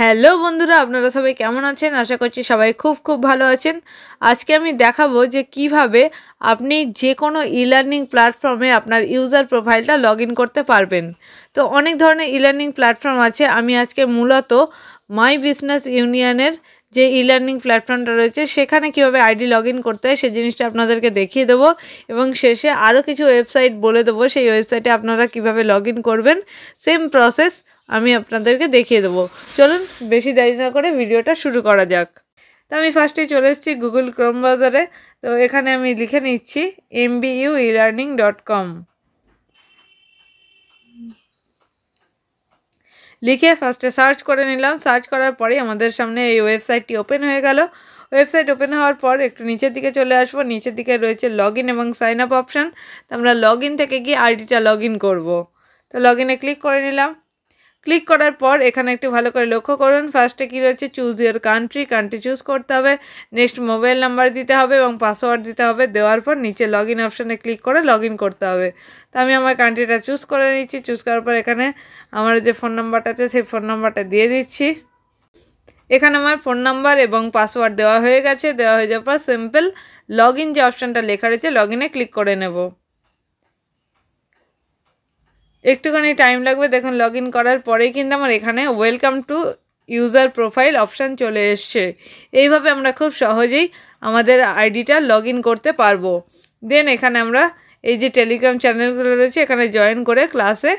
hello বন্ধুরা আপনারা সবাই কেমন আছেন আশা করছি সবাই খুব খুব ভালো আছেন আজকে আমি দেখাবো যে কিভাবে আপনি যে কোনো ই লার্নিং প্ল্যাটফর্মে আপনার ইউজার প্রোফাইলটা লগ করতে পারবেন তো অনেক ধরনের ই লার্নিং প্ল্যাটফর্ম আছে আমি আজকে মূলত মাই বিজনেস ইউনিয়নের যে ই লার্নিং প্ল্যাটফর্মটা রয়েছে সেখানে কিভাবে আইডি লগ করতে হয় সেই জিনিসটা আপনাদেরকে দেখিয়ে দেবো এবং শেষে আরও কিছু ওয়েবসাইট বলে দেবো সেই ওয়েবসাইটে আপনারা কিভাবে লগ করবেন সেম প্রসেস আমি আপনাদেরকে দেখিয়ে দেবো চলুন বেশি দেরি না করে ভিডিওটা শুরু করা যাক তো আমি ফার্স্টে চলে এসেছি গুগল ক্রোম বাজারে তো এখানে আমি লিখে নিচ্ছি MBU e learning dot com লিখে ফার্স্টে সার্চ করে নিলাম সার্চ করার পরেই আমাদের সামনে এই ওয়েবসাইটটি ওপেন হয়ে গেল ওয়েবসাইট ওপেন হওয়ার পর একটু নিচের দিকে চলে আসবো নিচের দিকে রয়েছে লগ এবং সাইন আপ অপশান তো আমরা লগ থেকে গিয়ে আইডিটা লগ ইন করবো তো লগ ইনে ক্লিক করে নিলাম ক্লিক করার পর এখানে একটু ভালো করে লক্ষ্য করুন ফার্স্টে কী রয়েছে choose your country country choose করতে হবে নেক্সট মোবাইল নাম্বার দিতে হবে এবং পাসওয়ার্ড দিতে হবে দেওয়ার পর নিচে লগ ইন অপশানে ক্লিক করে লগ ইন করতে হবে তো আমি আমার কান্ট্রিটা চুজ করে নিচ্ছি চুজ করার পর এখানে আমার যে ফোন নাম্বারটা আছে সেই ফোন নাম্বারটা দিয়ে দিচ্ছি এখানে আমার ফোন নাম্বার এবং পাসওয়ার্ড দেওয়া হয়ে গেছে দেওয়া হয়ে যাওয়ার পর সিম্পল লগ ইন যে অপশানটা লেখা রয়েছে লগ ইনে ক্লিক করে নেব একটুখানি টাইম লাগবে দেখুন লগ করার পরেই কিন্তু আমার এখানে welcome to user profile option চলে এসছে এইভাবে আমরা খুব সহজেই আমাদের আইডিটা লগ করতে পারবো দেন এখানে আমরা এই যে টেলিগ্রাম চ্যানেলগুলো রয়েছে এখানে জয়েন করে ক্লাসে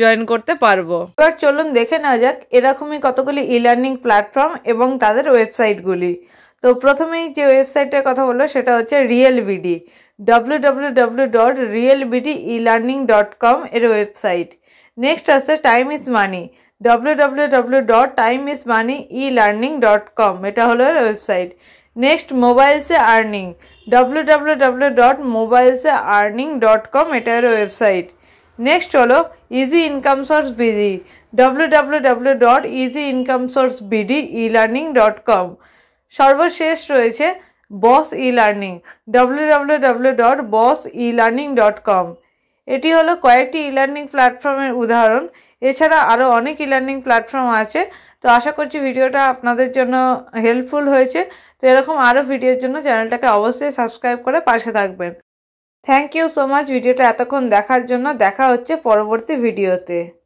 জয়েন করতে পারবো এবার চলুন দেখে নেওয়া যাক এরকমই কতগুলি ই লার্নিং প্ল্যাটফর্ম এবং তাদের ওয়েবসাইটগুলি তো প্রথমেই যে ওয়েবসাইটের কথা বললো সেটা হচ্ছে রিয়েল ভিডি www.realbdelearning.com এর ওয়েবসাইট নেক্সট আছে টাইম ইজ মানি www.timeismoneyelearning.com এটা হলো ওয়েবসাইট নেক্সট মোবাইলসে আর্নিং www.mobilesearning.com এটা এর ওয়েবসাইট নেক্সট হলো easy income source BD www.easyincomesourcebdelearning.com সর্বশেষ রয়েছে বস ই লার্নিং ডাব্লিউ এটি হলো কয়েকটি ই লার্নিং প্ল্যাটফর্মের উদাহরণ এছাড়া আরও অনেক ই লার্নিং প্ল্যাটফর্ম আছে তো আশা করছি ভিডিওটা আপনাদের জন্য হেল্পফুল হয়েছে তো এরকম আরও ভিডিওর জন্য চ্যানেলটাকে অবশ্যই সাবস্ক্রাইব করে পাশে থাকবেন থ্যাংক ইউ সো মাচ ভিডিওটা এতক্ষণ দেখার জন্য দেখা হচ্ছে পরবর্তী ভিডিওতে